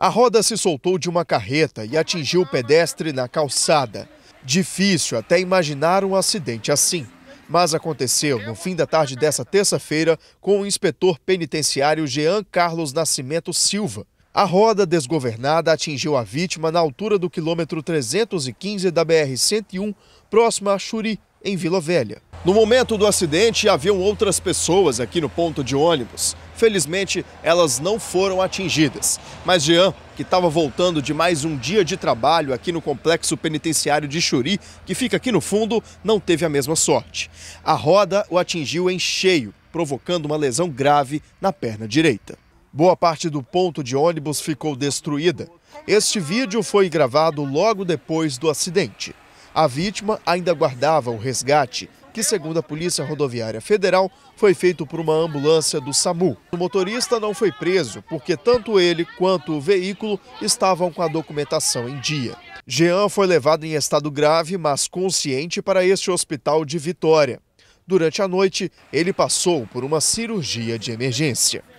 A roda se soltou de uma carreta e atingiu o pedestre na calçada. Difícil até imaginar um acidente assim. Mas aconteceu no fim da tarde dessa terça-feira com o inspetor penitenciário Jean Carlos Nascimento Silva. A roda desgovernada atingiu a vítima na altura do quilômetro 315 da BR-101, próxima a Churi, em Vila Velha. No momento do acidente, haviam outras pessoas aqui no ponto de ônibus. Felizmente, elas não foram atingidas. Mas Jean, que estava voltando de mais um dia de trabalho aqui no complexo penitenciário de Churi, que fica aqui no fundo, não teve a mesma sorte. A roda o atingiu em cheio, provocando uma lesão grave na perna direita. Boa parte do ponto de ônibus ficou destruída. Este vídeo foi gravado logo depois do acidente. A vítima ainda guardava o resgate, que, segundo a Polícia Rodoviária Federal, foi feito por uma ambulância do SAMU. O motorista não foi preso porque tanto ele quanto o veículo estavam com a documentação em dia. Jean foi levado em estado grave, mas consciente, para este hospital de Vitória. Durante a noite, ele passou por uma cirurgia de emergência.